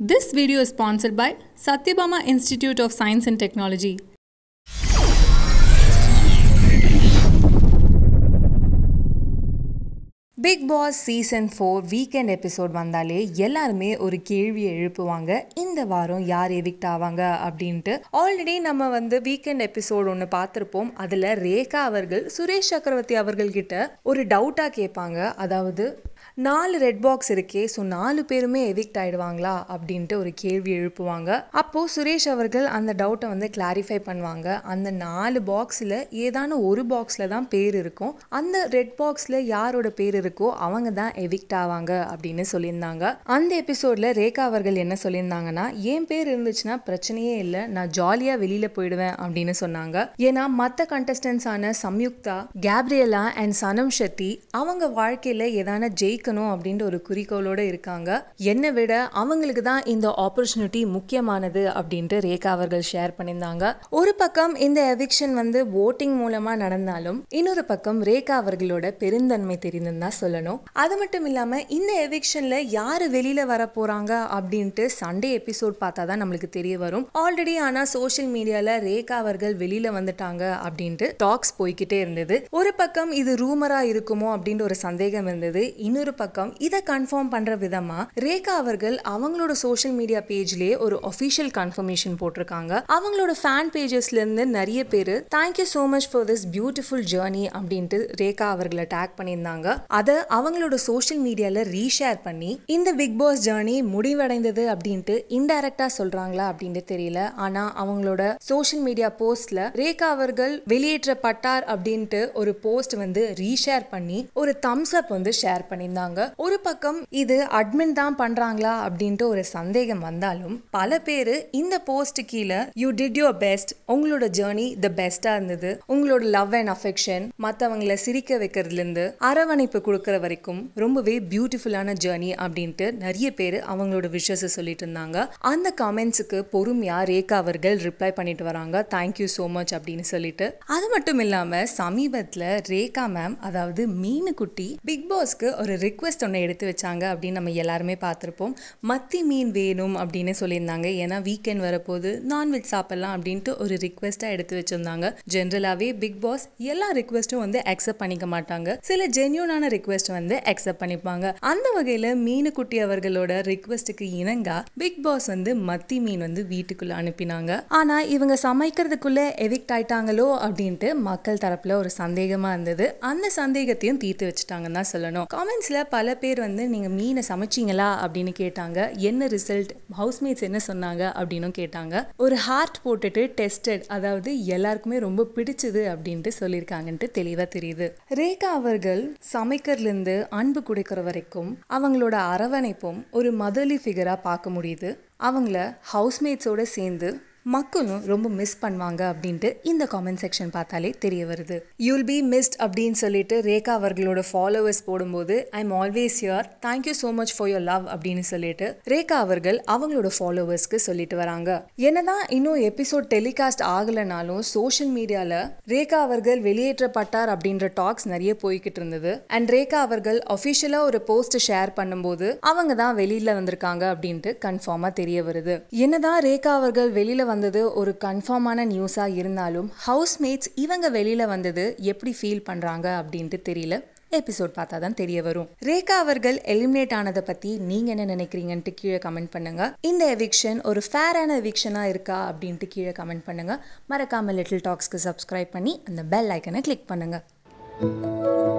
This video is sponsored by Satyabama Institute of Science and Technology. Bigg Boss season four weekend episode வந்தாலே எல்லாருமே ஒரு கேள்வியை எழுப்புவாங்க இந்த வாரம் யார் எவிக்ட் ஆவாங்க அப்படின்ட்டு ஆல்ரெடி நம்ம வந்து வீக்கெண்ட் எபிசோட் ஒன்று பார்த்துருப்போம் அதில் ரேகா அவர்கள் சுரேஷ் சக்கரவர்த்தி அவர்கள்கிட்ட ஒரு டவுட்டாக கேட்பாங்க அதாவது நாலு ரெட் பாக்ஸ் இருக்கே ஸோ நாலு பேருமே எவிக்ட் ஆகிடுவாங்களா அப்படின்ட்டு ஒரு கேள்வி எழுப்புவாங்க அப்போது சுரேஷ் அவர்கள் அந்த டவுட்டை வந்து கிளாரிஃபை பண்ணுவாங்க அந்த நாலு பாக்ஸில் ஏதான ஒரு பாக்ஸில் தான் பேர் இருக்கும் அந்த ரெட் பாக்ஸில் யாரோட பேர் இருக்கோ அவங்க தான் எவிக்ட் ஆவாங்க அப்படின்னு சொல்லியிருந்தாங்க அந்த எபிசோடில் ரேகா அவர்கள் என்ன சொல்லியிருந்தாங்கன்னா என் பேர் இருந்துச்சுன்னா பிரச்சனையே இல்லை நான் ஜாலியாக வெளியில் போயிடுவேன் அப்படின்னு சொன்னாங்க ஏன்னா மற்ற கண்டஸ்டன்ஸான சம்யுக்தா கேப்ரியலா அண்ட் சனம் ஷெட்டி அவங்க வாழ்க்கையில் ஏதான ஜெய் ஜெயிக்கணும் அப்படின்ற ஒரு குறிக்கோளோடு இருக்காங்க என்னை விட அவங்களுக்கு தான் இந்த ஆப்பர்ச்சுனிட்டி முக்கியமானது அப்படின்ட்டு ரேகா அவர்கள் ஷேர் பண்ணியிருந்தாங்க ஒரு பக்கம் இந்த எவிக்ஷன் வந்து ஓட்டிங் மூலமாக நடந்தாலும் இன்னொரு பக்கம் ரேகா அவர்களோட பெருந்தன்மை தெரிந்ததுன்னு தான் சொல்லணும் அது மட்டும் இல்லாமல் இந்த எவிக்ஷனில் யார் வெளியில் வர போகிறாங்க அப்படின்ட்டு சண்டே எபிசோட் பார்த்தா தான் நம்மளுக்கு தெரிய வரும் ஆல்ரெடி ஆனால் சோஷியல் மீடியாவில் ரேகா அவர்கள் வெளியில் வந்துட்டாங்க அப்படின்ட்டு டாக்ஸ் போய்கிட்டே இருந்தது ஒரு பக்கம் இது ரூமராக இருக்குமோ அப்படின்ற ஒரு சந்தேகம் இருந்தது இன்னும் இன்னொரு பக்கம் இதை கன்ஃபார்ம் பண்ற விதமா ரேகா அவர்கள் அவங்களோட சோஷியல் மீடியா பேஜ்லயே ஒரு அஃபிஷியல் கன்ஃபர்மேஷன் போட்டிருக்காங்க அவங்களோட ஃபேன் பேஜஸ்ல இருந்து நிறைய பேர் thank you so much for this beautiful journey அப்படின்ட்டு ரேகா அவர்களை டேக் பண்ணியிருந்தாங்க அதை அவங்களோட சோஷியல் மீடியால ரீஷேர் பண்ணி இந்த பிக் பாஸ் ஜேர்னி முடிவடைந்தது அப்படின்ட்டு இன்டைரக்டா சொல்றாங்களா அப்படின்ட்டு தெரியல ஆனால் அவங்களோட சோஷியல் மீடியா போஸ்ட்ல ரேகா அவர்கள் வெளியேற்றப்பட்டார் அப்படின்ட்டு ஒரு போஸ்ட் வந்து ரீஷேர் பண்ணி ஒரு தம்ஸ் அப் வந்து ஷேர் பண்ணி பண்ணியிருந்தாங்க ஒரு பக்கம் இது அட்மின் தான் பண்றாங்களா அப்படின்ட்டு ஒரு சந்தேகம் வந்தாலும் பல பேர் இந்த போஸ்ட் கீழே யூ டிட் யுவர் பெஸ்ட் உங்களோட ஜேர்னி த பெஸ்டா இருந்தது உங்களோட லவ் அண்ட் அஃபெக்ஷன் மற்றவங்கள சிரிக்க வைக்கிறதுல இருந்து அரவணைப்பு கொடுக்குற வரைக்கும் ரொம்பவே பியூட்டிஃபுல்லான ஜேர்னி அப்படின்ட்டு நிறைய பேர் அவங்களோட விஷஸை சொல்லிட்டு இருந்தாங்க அந்த கமெண்ட்ஸுக்கு பொறுமையா ரேகா அவர்கள் ரிப்ளை பண்ணிட்டு வராங்க தேங்க்யூ ஸோ மச் அப்படின்னு சொல்லிட்டு அது மட்டும் இல்லாமல் சமீபத்தில் ரேகா மேம் அதாவது குட்டி பிக் பாஸ்க்கு ஒரு ரிக்வெஸ்ட் ஒன்று எடுத்து வச்சாங்க அப்படின்னு நம்ம எல்லாருமே பார்த்துருப்போம் மத்தி மீன் வேணும் அப்படின்னு சொல்லியிருந்தாங்க ஏன்னா வீக்கெண்ட் வரப்போது நான்வெஜ் சாப்பிட்லாம் அப்படின்ட்டு ஒரு ரிக்வெஸ்ட்டாக எடுத்து வச்சுருந்தாங்க ஜென்ரலாகவே பிக் பாஸ் எல்லா ரிக்வெஸ்ட்டும் வந்து அக்செப்ட் பண்ணிக்க மாட்டாங்க சில ஜென்யூனான ரிக்வெஸ்ட் வந்து அக்செப்ட் பண்ணிப்பாங்க அந்த வகையில் குட்டி அவர்களோட ரிக்வெஸ்ட்டுக்கு இணங்க பிக் பாஸ் வந்து மத்தி மீன் வந்து வீட்டுக்குள்ளே அனுப்பினாங்க ஆனால் இவங்க சமைக்கிறதுக்குள்ளே எவிக்ட் ஆயிட்டாங்களோ அப்படின்ட்டு மக்கள் தரப்பில் ஒரு சந்தேகமாக இருந்தது அந்த சந்தேகத்தையும் தீர்த்து வச்சுட்டாங்கன்னு தான் சொல்லணும் காமெண்ட் ஹவுஸ்மேட்ஸில் பல பேர் வந்து நீங்கள் மீனை சமைச்சிங்களா அப்படின்னு கேட்டாங்க என்ன ரிசல்ட் ஹவுஸ்மேட்ஸ் என்ன சொன்னாங்க அப்படின்னும் கேட்டாங்க ஒரு ஹார்ட் போட்டுட்டு டெஸ்டட் அதாவது எல்லாருக்குமே ரொம்ப பிடிச்சது அப்படின்ட்டு சொல்லியிருக்காங்கன்ட்டு தெளிவாக தெரியுது ரேகா அவர்கள் சமைக்கிறதுலேருந்து அன்பு கொடுக்கிற வரைக்கும் அவங்களோட அரவணைப்பும் ஒரு மதலி ஃபிகராக பார்க்க முடியுது அவங்கள ஹவுஸ்மேட்ஸோடு சேர்ந்து மக்களும் ரொம்ப மிஸ் பண்ணுவாங்க அப்படின்ட்டு இந்த காமெண்ட் செக்ஷன் பார்த்தாலே தெரிய வருது யூல் பி மிஸ்ட் அப்படின்னு சொல்லிட்டு ரேகா அவர்களோட ஃபாலோவர்ஸ் போடும்போது I am always your thank you so much for your love அப்படின்னு சொல்லிட்டு ரேகா அவர்கள் அவங்களோட ஃபாலோவர்ஸ்க்கு சொல்லிட்டு வராங்க என்னதான் இன்னும் எபிசோட் டெலிகாஸ்ட் ஆகலைனாலும் சோஷியல் மீடியாவில் ரேகா அவர்கள் வெளியேற்றப்பட்டார் அப்படின்ற டாக்ஸ் நிறைய போய்கிட்டு இருந்தது அண்ட் ரேகா அவர்கள் அஃபிஷியலாக ஒரு போஸ்ட் ஷேர் பண்ணும்போது அவங்க தான் வெளியில் வந்திருக்காங்க அப்படின்ட்டு கன்ஃபார்மாக தெரிய வருது என்னதான் ரேகா அவர்கள் வெளியில் வந்து வந்தது ஒரு கன்ஃபார்மான நியூஸாக இருந்தாலும் ஹவுஸ்மேட்ஸ் இவங்க வெளியில் வந்தது எப்படி ஃபீல் பண்ணுறாங்க அப்படின்ட்டு தெரியல எபிசோட் பார்த்தா தான் தெரிய வரும் ரேகா அவர்கள் எலிமினேட் ஆனதை பற்றி நீங்கள் என்ன நினைக்கிறீங்கன்ட்டு கீழே கமெண்ட் பண்ணுங்க இந்த எவிக்ஷன் ஒரு ஃபேரான எவிக்ஷனாக இருக்கா அப்படின்ட்டு கீழே கமெண்ட் பண்ணுங்கள் மறக்காமல் லிட்டில் டாக்ஸ்க்கு சப்ஸ்கிரைப் பண்ணி அந்த பெல் ஐக்கனை கிளிக் பண்ணுங்கள்